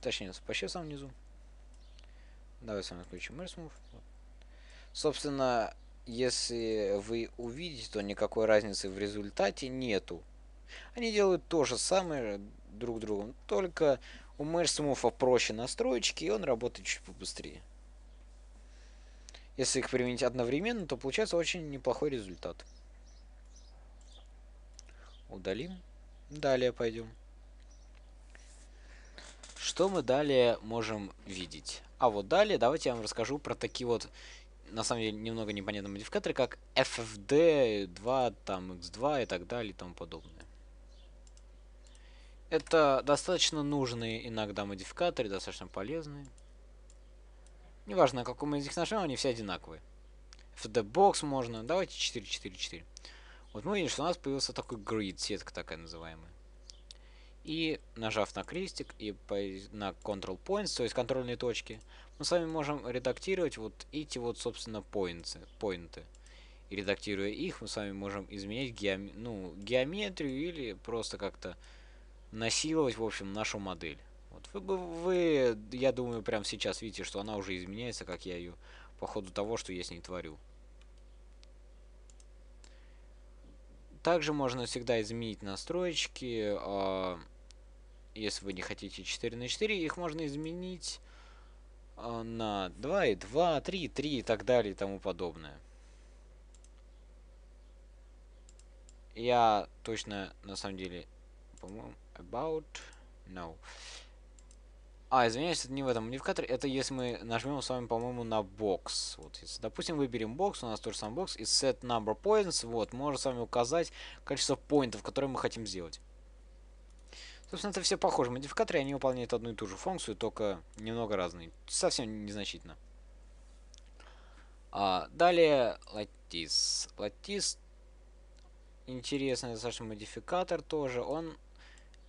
точнее, почти самом низу. Давай с вами включим Мерсмов. Собственно, если вы увидите, то никакой разницы в результате нету. Они делают то же самое друг другу, только у Мерсмова проще настройки и он работает чуть побыстрее. Если их применить одновременно, то получается очень неплохой результат. Удалим. Далее пойдем. Что мы далее можем видеть? А вот далее давайте я вам расскажу про такие вот, на самом деле, немного непонятные модификаторы, как FFD, 2, там, X2 и так далее и тому подобное. Это достаточно нужные иногда модификаторы, достаточно полезные. Неважно, какой мы из них нажмем, они все одинаковые. FDBOX можно. Давайте 444. Вот мы видим, что у нас появился такой grid сетка такая называемая. И нажав на крестик и на control points, то есть контрольные точки, мы с вами можем редактировать вот эти вот, собственно, поинты. поинты. И редактируя их, мы с вами можем изменять геом... ну, геометрию или просто как-то насиловать, в общем, нашу модель. Вот вы, вы, я думаю, прямо сейчас видите, что она уже изменяется, как я ее по ходу того, что я с ней творю. Также можно всегда изменить настройки, э, если вы не хотите 4 на 4, их можно изменить а, на 2 и 2, 3, 3 и так далее и тому подобное. Я точно, на самом деле, по-моему, about, no. А, извиняюсь, это не в этом модификаторе, это если мы нажмем с вами, по-моему, на бокс. Вот, если, допустим, выберем бокс, у нас тоже сам бокс, и set number points, вот, можно с вами указать количество поинтов, которые мы хотим сделать. Собственно, это все похоже. Модификаторы, они выполняют одну и ту же функцию, только немного разные. Совсем незначительно. А, далее латис латис интересный достаточно модификатор тоже. Он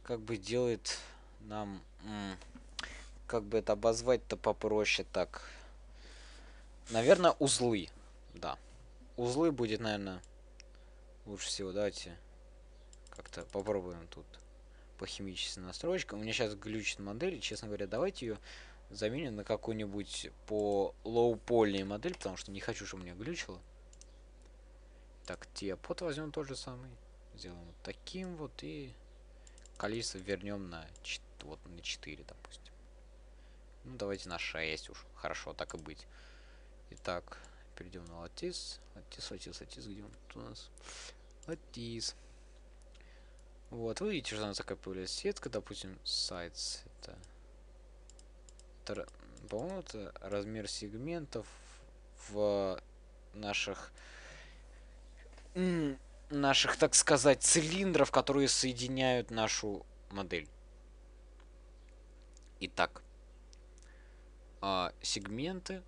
как бы делает нам... Как бы это обозвать-то попроще так. Наверное, узлы. Да. Узлы будет, наверное, лучше всего. Давайте как-то попробуем тут по химическим настройкам. У меня сейчас глючит модель, честно говоря, давайте ее заменим на какую-нибудь по лоу-поли модель, потому что не хочу, чтобы у меня глючило. Так, диапод возьмем тот же самый. Сделаем вот таким вот и количество вернем на, вот, на 4, допустим. Ну, давайте на 6 уж. Хорошо, так и быть. Итак, перейдем на латис. Латис, латис, латис, где он тут у нас? Латис. Вот, вы ну, видите, что она такая закопилась сетка, допустим, сайт это... это По-моему, это размер сегментов в наших наших, так сказать, цилиндров, которые соединяют нашу модель. Итак, а, сегменты.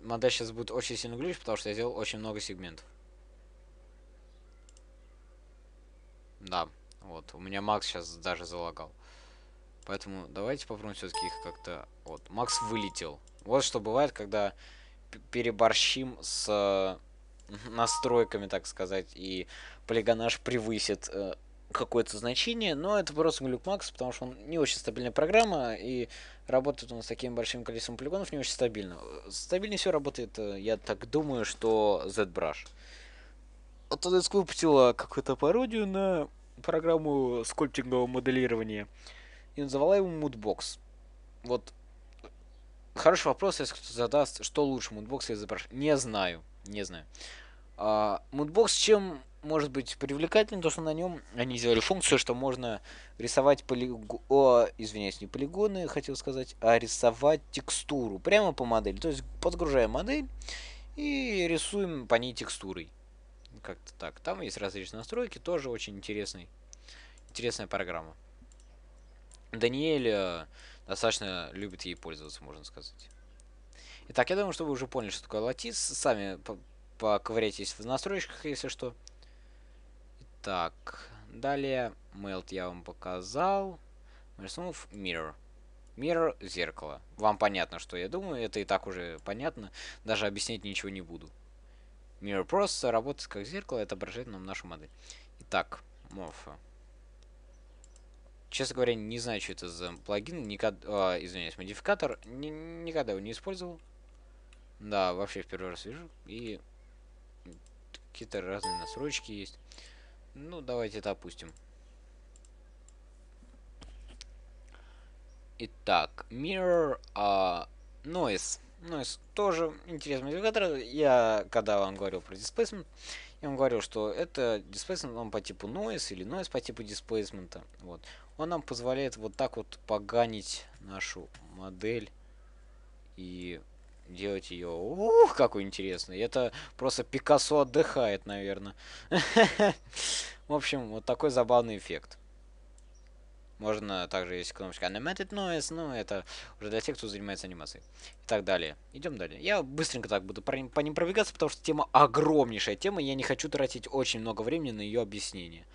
Модель сейчас будет очень сильно глючить, потому что я сделал очень много сегментов. Да, вот. У меня Макс сейчас даже залагал. Поэтому давайте попробуем все-таки их как-то... Вот, Макс вылетел. Вот что бывает, когда переборщим с э, настройками, так сказать, и полигонаж превысит э, какое-то значение, но это просто глюк Макс, потому что он не очень стабильная программа, и работает он с таким большим количеством полигонов не очень стабильно. Э, стабильнее все работает, э, я так думаю, что ZBrush. Вот тут выпустила какую-то пародию на программу скульптингового моделирования и назвала его Moodbox. Вот хороший вопрос, если кто-то задаст, что лучше, Moodbox или ZBrush. Не знаю, не знаю. А, Moodbox чем может быть привлекательным, то что на нем они сделали функцию, что можно рисовать полигон, о, извиняюсь, не полигоны, хотел сказать, а рисовать текстуру прямо по модели. То есть подгружаем модель и рисуем по ней текстурой как-то так. Там есть различные настройки, тоже очень интересный, интересная программа. Даниэль э, достаточно любит ей пользоваться, можно сказать. Итак, я думаю, что вы уже поняли, что такое латис. Сами поковыряйтесь в настройках, если что. Итак, далее melt я вам показал. Рисунов mirror. Mirror – зеркало. Вам понятно, что я думаю, это и так уже понятно. Даже объяснять ничего не буду. Mirror просто работает как зеркало и отображает нам нашу модель. Итак, морфа. Честно говоря, не знаю, что это за плагин. Никогда, э, извиняюсь, модификатор. Ни, никогда его не использовал. Да, вообще в первый раз вижу. И какие-то разные настройки есть. Ну, давайте это опустим. Итак, Mirror uh, Noise. Ну, тоже интересный модификатор. Я, когда вам говорил про displacement, я вам говорил, что это displacement, он по типу noise или noise по типу displacement. Вот. Он нам позволяет вот так вот поганить нашу модель и делать ее. Ух, какой интересный. Это просто Пикассо отдыхает, наверное. В общем, вот такой забавный эффект. Можно также есть кнопочка Animated Noise, но ну, это уже для тех, кто занимается анимацией. И так далее. Идем далее. Я быстренько так буду по ним пробегаться, потому что тема огромнейшая тема, и я не хочу тратить очень много времени на ее объяснение.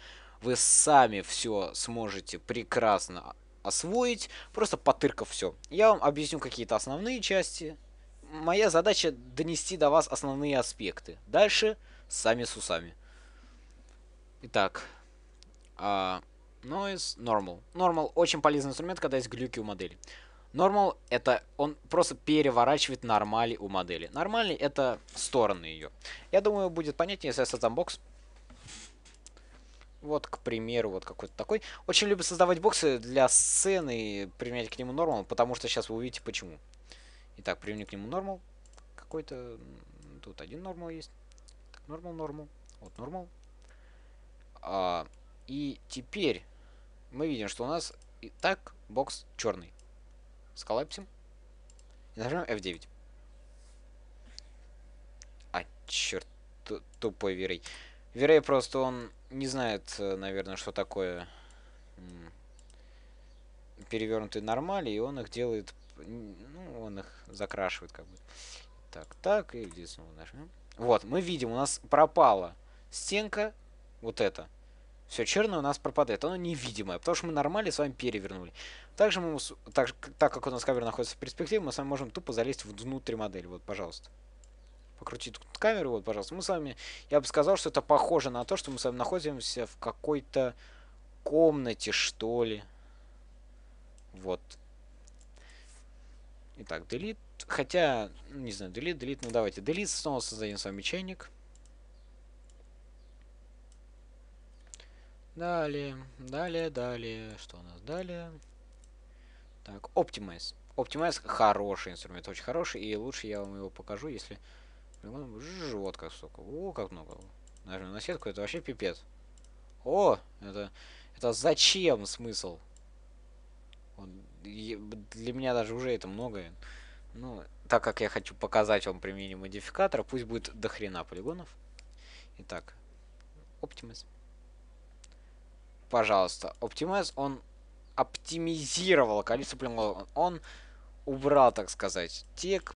Вы сами все сможете прекрасно освоить, просто потыркав все. Я вам объясню какие-то основные части. Моя задача донести до вас основные аспекты. Дальше сами с усами. Итак, а, Noise, Normal. Normal очень полезный инструмент, когда есть глюки у модели. Normal это он просто переворачивает нормали у модели. Нормали это стороны ее. Я думаю, будет понятнее, если я создам бокс. Вот, к примеру, вот какой-то такой. Очень люблю создавать боксы для сцены и применять к нему normal потому что сейчас вы увидите почему. Итак, применю к нему normal Какой-то... Тут один normal есть. Так, normal нормал. Вот normal А, и теперь мы видим, что у нас и так бокс черный. Сколлапсим. И нажмем F9. А, черт, тупой Верей. Верей просто он не знает, э, наверное, что такое перевернутые нормали, и он их делает, ну, он их закрашивает как бы. Так, так, и здесь мы нажмем. Вот, мы видим, у нас пропала стенка, вот эта, все черное у нас пропадает, оно невидимое, потому что мы нормали с вами перевернули. Также мы, так, так как у нас камера находится в перспективе, мы с вами можем тупо залезть внутрь модели, вот, пожалуйста. Покрутить камеру, вот, пожалуйста. Мы с вами, я бы сказал, что это похоже на то, что мы с вами находимся в какой-то комнате, что ли. Вот. Итак, delete. Хотя, не знаю, delete, delete, ну давайте. Delete, снова создадим с вами чайник. Далее, далее, далее. Что у нас далее? Так, Optimize. Optimize хороший инструмент, очень хороший, и лучше я вам его покажу, если... Жж, вот как столько. О, как много. Нажмем на сетку, это вообще пипец. О, это... Это зачем смысл? Вот, для меня даже уже это многое. Ну, так как я хочу показать вам применение модификатора, пусть будет дохрена полигонов. Итак, Optimize пожалуйста. Оптимайз он оптимизировал количество полигонов. Он убрал, так сказать, те